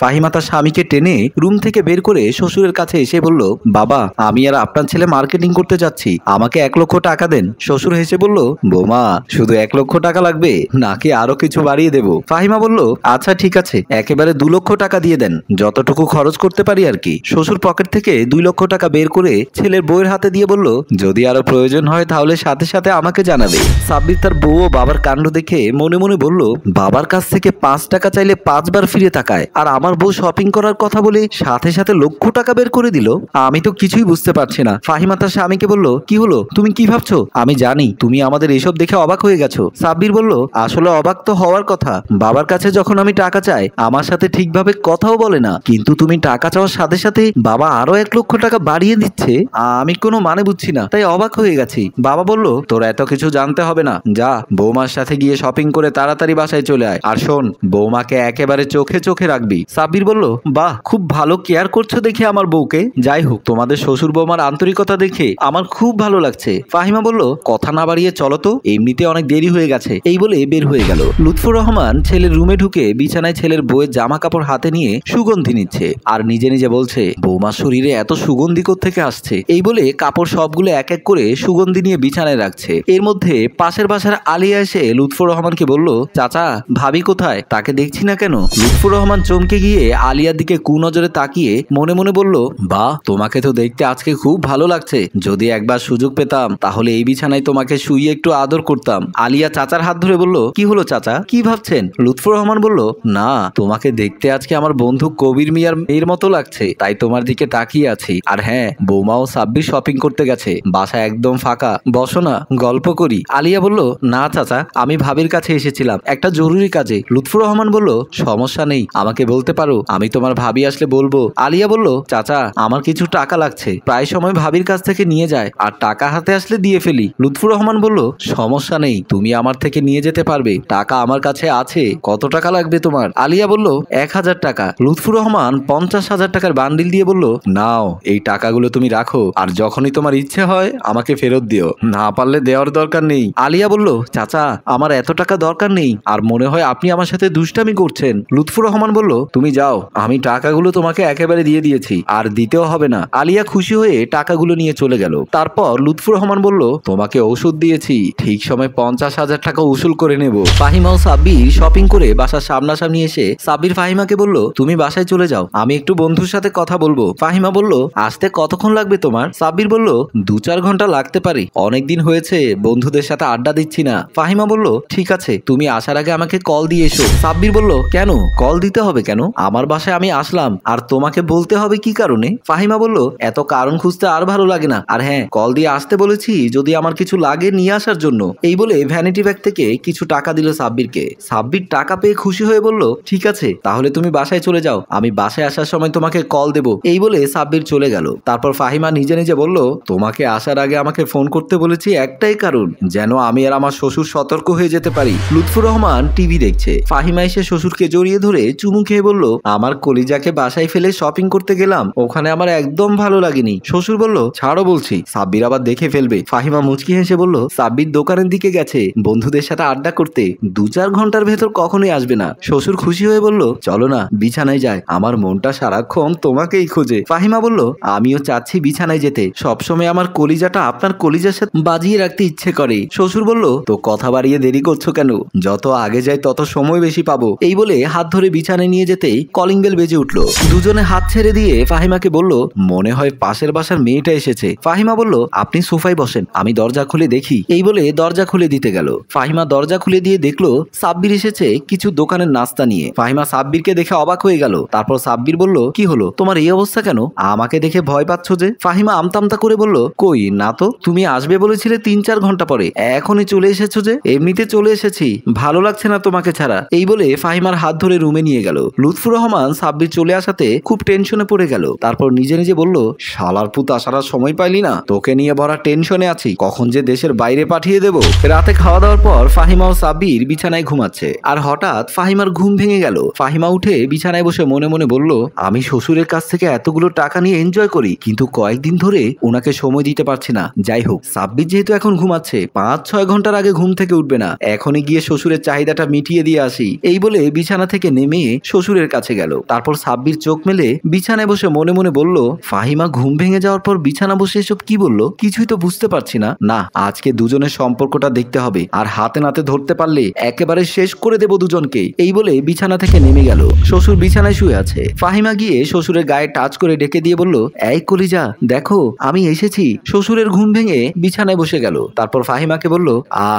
ফাহিমা তার স্বামীকে টেনে রুম থেকে বের করে শ্বশুরের কাছে এসে বলল বাবা আমি আর আপনার ছেলে মার্কেটিং করতে যাচ্ছি আমাকে এক লক্ষ টাকা দেন শ্বশুর হেসে বলল বোমা শুধু এক লক্ষ টাকা লাগবে নাকি আরো কিছু বাড়িয়ে দেব ফাহিমা বলল আচ্ছা ঠিক আছে একেবারে দু লক্ষ টাকা দিয়ে দেন যতটুকু খরচ করতে পারি আর কি শ্বশুর পকেট থেকে দুই লক্ষ টাকা বের করে ছেলের বউয়ের হাতে দিয়ে বলল যদি আরো প্রয়োজন হয় তাহলে সাথে সাথে আমাকে জানাবে সাব্বির তার বউ বাবার কাণ্ড দেখে মনে মনে বলল বাবার কাছ থেকে পাঁচ টাকা চাইলে পাঁচবার ফিরে তাকায় আর আমার আমার বউ শপিং করার কথা বলে সাথে সাথে লক্ষ টাকা বের করে দিল আমি তো কিছুই বুঝতে পারছি না ফাহিমা তার স্বামীকে বলল কি হলো তুমি কি ভাবছো আমি জানি তুমি আমাদের এসব দেখে অবাক হয়ে গেছো সাব্বির বলল আসলে অবাক তো হওয়ার কথা বাবার কাছে যখন আমি টাকা চাই আমার সাথে ঠিকভাবে কথাও বলে না কিন্তু তুমি টাকা চাওয়ার সাথে সাথে বাবা আরো এক লক্ষ টাকা বাড়িয়ে দিচ্ছে আমি কোনো মানে বুঝছি না তাই অবাক হয়ে গেছি বাবা বলল তোর এত কিছু জানতে হবে না যা বৌমার সাথে গিয়ে শপিং করে তাড়াতাড়ি বাসায় চলে আয় আর শোন বৌমাকে একেবারে চোখে চোখে রাখবি সাব্বির বলল বাহ খুব ভালো কেয়ার করছো দেখে আমার বউকে যাই হোক তোমাদের শ্বশুর বৌমার আন্তরিকতা দেখে আমার খুব ভালো লাগছে ফাহিমা বলল কথা না বাড়িয়ে চলো তো এমনিতে অনেক দেরি হয়ে গেছে এই বলে বের হয়ে গেল লুৎফুর রহমান ছেলের রুমে ঢুকে বিছানায় ছেলের বউয়ের জামা কাপড় হাতে নিয়ে সুগন্ধি নিচ্ছে আর নিজে নিজে বলছে বৌমার শরীরে এত সুগন্ধি থেকে আসছে এই বলে কাপড় সবগুলো এক এক করে সুগন্ধি নিয়ে বিছানায় রাখছে এর মধ্যে পাশের বাসার আলিয়া এসে লুৎফুর রহমানকে বলল চাচা ভাবি কোথায় তাকে দেখছি না কেন লুৎফুর রহমান চমকে গিয়ে আলিয়ার দিকে কুনজরে তাকিয়ে মনে মনে বলল বা তোমাকে তো দেখতে আজকে খুব ভালো লাগছে যদি একবার সুযোগ পেতাম তাহলে এই বিছানায় তোমাকে শুয়ে একটু আদর করতাম আলিয়া চাচার হাত ধরে বলল কি হলো চাচা কি ভাবছেন লুৎফুর রহমান বলল না তোমাকে দেখতে আজকে আমার বন্ধু কবির মিয়ার মেয়ের মতো লাগছে তাই তোমার দিকে তাকিয়ে আছি আর হ্যাঁ বৌমাও সাব্বি শপিং করতে গেছে বাসা একদম ফাঁকা বসো না গল্প করি আলিয়া বলল না চাচা আমি ভাবির কাছে এসেছিলাম একটা জরুরি কাজে লুৎফুর রহমান বলল সমস্যা নেই আমাকে বলতে পারো আমি তোমার ভাবি আসলে বলবো আলিয়া বলল চাচা আমার কিছু টাকা লাগছে প্রায় সময় ভাবির কাছ থেকে নিয়ে যায় আর টাকা হাতে আসলে দিয়ে ফেলি লুৎফুর রহমান বলল সমস্যা নেই তুমি আমার থেকে নিয়ে যেতে পারবে টাকা আমার কাছে আছে কত টাকা লাগবে তোমার আলিয়া বলল এক হাজার টাকা লুৎফুর রহমান পঞ্চাশ হাজার টাকার বান্ডিল দিয়ে বলল নাও এই টাকাগুলো তুমি রাখো আর যখনই তোমার ইচ্ছে হয় আমাকে ফেরত দিও না পারলে দেওয়ার দরকার নেই আলিয়া বলল চাচা আমার এত টাকা দরকার নেই আর মনে হয় আপনি আমার সাথে দুষ্টামি করছেন লুৎফুর রহমান বলল তুমি তুমি যাও আমি টাকাগুলো তোমাকে একেবারে দিয়ে দিয়েছি আর দিতেও হবে না আলিয়া খুশি হয়ে টাকাগুলো নিয়ে চলে গেল তারপর লুৎফুর রহমান বলল তোমাকে ওষুধ দিয়েছি ঠিক সময় পঞ্চাশ হাজার টাকা উসুল করে নেব ফাহিমা ও সাব্বির শপিং করে বাসার সামনাসামনি এসে সাব্বির ফাহিমাকে বলল তুমি বাসায় চলে যাও আমি একটু বন্ধুর সাথে কথা বলবো ফাহিমা বলল আসতে কতক্ষণ লাগবে তোমার সাব্বির বলল দু চার ঘন্টা লাগতে পারে অনেকদিন হয়েছে বন্ধুদের সাথে আড্ডা দিচ্ছি না ফাহিমা বলল ঠিক আছে তুমি আসার আগে আমাকে কল দিয়ে এসো সাব্বির বলল কেন কল দিতে হবে কেন আমার বাসায় আমি আসলাম আর তোমাকে বলতে হবে কি কারণে ফাহিমা বলল এত কারণ খুঁজতে আর ভালো লাগে না আর হ্যাঁ কল দিয়ে আসতে বলেছি যদি আমার কিছু লাগে নিয়ে আসার জন্য এই বলে ভ্যানিটি ব্যাগ থেকে কিছু টাকা দিল সাব্বিরকে সাব্বির টাকা পেয়ে খুশি হয়ে বলল ঠিক আছে তাহলে তুমি বাসায় চলে যাও আমি বাসায় আসার সময় তোমাকে কল দেব এই বলে সাব্বির চলে গেল তারপর ফাহিমা নিজে নিজে বলল তোমাকে আসার আগে আমাকে ফোন করতে বলেছি একটাই কারণ যেন আমি আর আমার শ্বশুর সতর্ক হয়ে যেতে পারি লুৎফুর রহমান টিভি দেখছে ফাহিমা এসে শ্বশুরকে জড়িয়ে ধরে চুমু খেয়ে বলল বললো আমার কলিজাকে বাসায় ফেলে শপিং করতে গেলাম ওখানে আমার একদম ভালো লাগেনি শ্বশুর বলল ছাড়ো বলছি সাব্বির আবার দেখে ফেলবে ফাহিমা মুচকি হেসে বলল সাব্বির দোকানের দিকে গেছে বন্ধুদের সাথে আড্ডা করতে দু চার ঘন্টার ভেতর কখনোই আসবে না শ্বশুর খুশি হয়ে বলল চলো না বিছানায় যায় আমার মনটা সারাক্ষণ তোমাকেই খোঁজে ফাহিমা বলল আমিও চাচ্ছি বিছানায় যেতে সবসময় আমার কলিজাটা আপনার কলিজার সাথে বাজিয়ে রাখতে ইচ্ছে করে শ্বশুর বলল তো কথা বাড়িয়ে দেরি করছো কেন যত আগে যায় তত সময় বেশি পাবো এই বলে হাত ধরে বিছানায় নিয়ে যেতে সাথেই কলিং বেল বেজে উঠল দুজনে হাত ছেড়ে দিয়ে ফাহিমাকে বলল মনে হয় পাশের বাসার মেয়েটা এসেছে ফাহিমা বলল আপনি সোফায় বসেন আমি দরজা খুলে দেখি এই বলে দরজা খুলে দিতে গেল ফাহিমা দরজা খুলে দিয়ে দেখলো সাব্বির এসেছে কিছু দোকানের নাস্তা নিয়ে ফাহিমা সাব্বিরকে দেখে অবাক হয়ে গেল তারপর সাব্বির বলল কি হলো তোমার এই অবস্থা কেন আমাকে দেখে ভয় পাচ্ছ যে ফাহিমা আমতামতা করে বলল কই না তো তুমি আসবে বলেছিলে তিন চার ঘন্টা পরে এখনই চলে এসেছো যে এমনিতে চলে এসেছি ভালো লাগছে না তোমাকে ছাড়া এই বলে ফাহিমার হাত ধরে রুমে নিয়ে গেল লুৎ লুৎফুর রহমান সাব্বির চলে আসাতে খুব টেনশনে পড়ে গেল তারপর নিজে নিজে বলল শালার পুত আসার সময় পাইলি না তোকে নিয়ে ভরা টেনশনে আছি কখন যে দেশের বাইরে পাঠিয়ে দেব রাতে খাওয়া দাওয়ার পর ফাহিমা ও সাব্বির বিছানায় ঘুমাচ্ছে আর হঠাৎ ফাহিমার ঘুম ভেঙে গেল ফাহিমা উঠে বিছানায় বসে মনে মনে বলল আমি শ্বশুরের কাছ থেকে এতগুলো টাকা নিয়ে এনজয় করি কিন্তু কয়েকদিন ধরে ওনাকে সময় দিতে পারছি না যাই হোক সাব্বির যেহেতু এখন ঘুমাচ্ছে পাঁচ ছয় ঘন্টার আগে ঘুম থেকে উঠবে না এখনই গিয়ে শ্বশুরের চাহিদাটা মিটিয়ে দিয়ে আসি এই বলে বিছানা থেকে নেমে শ্বশুরের ডাক্তারের কাছে গেল তারপর সাব্বির চোখ মেলে বিছানায় বসে মনে মনে বলল ফাহিমা ঘুম ভেঙে যাওয়ার পর বিছানা বসে এসব কি বলল কিছুই তো বুঝতে পারছি না না আজকে দুজনের সম্পর্কটা দেখতে হবে আর হাতে নাতে ধরতে পারলে একেবারে শেষ করে দেব দুজনকে এই বলে বিছানা থেকে নেমে গেল শ্বশুর বিছানায় শুয়ে আছে ফাহিমা গিয়ে শ্বশুরের গায়ে টাচ করে ডেকে দিয়ে বলল এই কলিজা দেখো আমি এসেছি শ্বশুরের ঘুম ভেঙে বিছানায় বসে গেল তারপর ফাহিমাকে বলল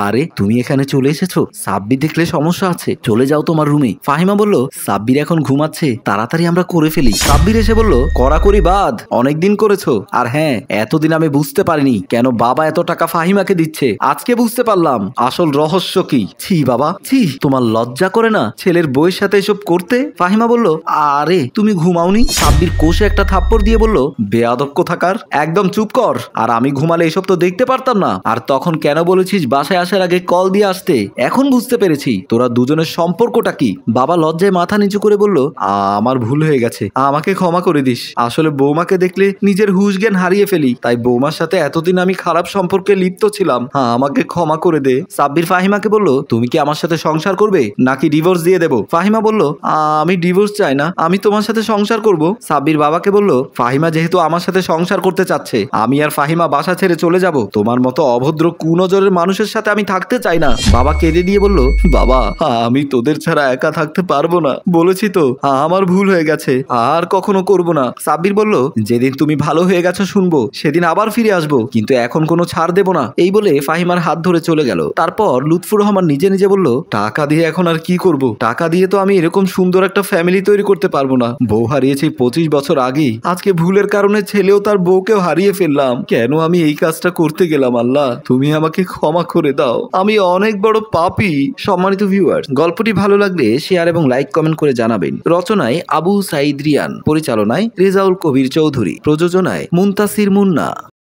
আরে তুমি এখানে চলে এসেছো সাব্বি দেখলে সমস্যা আছে চলে যাও তোমার রুমে ফাহিমা বলল সাব্বির এখন যখন ঘুমাচ্ছে তাড়াতাড়ি আমরা করে ফেলি সাব্বির এসে বলল করি বাদ অনেকদিন করেছো আর হ্যাঁ এতদিন আমি বুঝতে পারিনি কেন বাবা এত টাকা ফাহিমাকে দিচ্ছে আজকে বুঝতে পারলাম আসল রহস্য কি ছি বাবা ছি তোমার লজ্জা করে না ছেলের বইয়ের সাথে এসব করতে ফাহিমা বলল আরে তুমি ঘুমাওনি সাব্বির কোষে একটা থাপ্পড় দিয়ে বলল বেয়াদক্ষ থাকার একদম চুপ কর আর আমি ঘুমালে এসব তো দেখতে পারতাম না আর তখন কেন বলেছিস বাসায় আসার আগে কল দিয়ে আসতে এখন বুঝতে পেরেছি তোরা দুজনের সম্পর্কটা কি বাবা লজ্জায় মাথা নিচু করে বলল আমার ভুল হয়ে গেছে আমাকে ক্ষমা করে দিস আসলে বৌমাকে দেখলে নিজের হুশ জ্ঞান হারিয়ে ফেলি তাই বৌমার সাথে এতদিন আমি খারাপ সম্পর্কে লিপ্ত ছিলাম হ্যাঁ আমাকে ক্ষমা করে দে সাব্বির ফাহিমাকে বলল তুমি কি আমার সাথে সংসার করবে নাকি ডিভোর্স দিয়ে দেবো ফাহিমা বলল আমি ডিভোর্স চাই না আমি তোমার সাথে সংসার করব সাব্বির বাবাকে বলল ফাহিমা যেহেতু আমার সাথে সংসার করতে চাচ্ছে আমি আর ফাহিমা বাসা ছেড়ে চলে যাব তোমার মতো অভদ্র কুনজরের মানুষের সাথে আমি থাকতে চাই না বাবা কেঁদে দিয়ে বলল বাবা আমি তোদের ছাড়া একা থাকতে পারবো না বলেছি তো আমার ভুল হয়ে গেছে আর কখনো করব না সাব্বির বলল যেদিন তুমি ভালো হয়ে গেছো শুনবো সেদিন আবার ফিরে আসবো কিন্তু এখন কোনো ছাড় দেব না এই বলে ফাহিমার হাত ধরে চলে গেল তারপর লুৎফুর রহমান নিজে নিজে বলল টাকা দিয়ে এখন আর কি করব টাকা দিয়ে তো আমি এরকম সুন্দর একটা ফ্যামিলি তৈরি করতে পারবো না বউ হারিয়েছি পঁচিশ বছর আগেই আজকে ভুলের কারণে ছেলেও তার বউকেও হারিয়ে ফেললাম কেন আমি এই কাজটা করতে গেলাম আল্লাহ তুমি আমাকে ক্ষমা করে দাও আমি অনেক বড় পাপি সম্মানিত ভিউয়ার গল্পটি ভালো লাগলে শেয়ার এবং লাইক কমেন্ট করে জানাবে করবেন রচনায় আবু সাইদ রিয়ান পরিচালনায় রেজাউল কবির চৌধুরী প্রযোজনায় মুন্তাসির মুন্না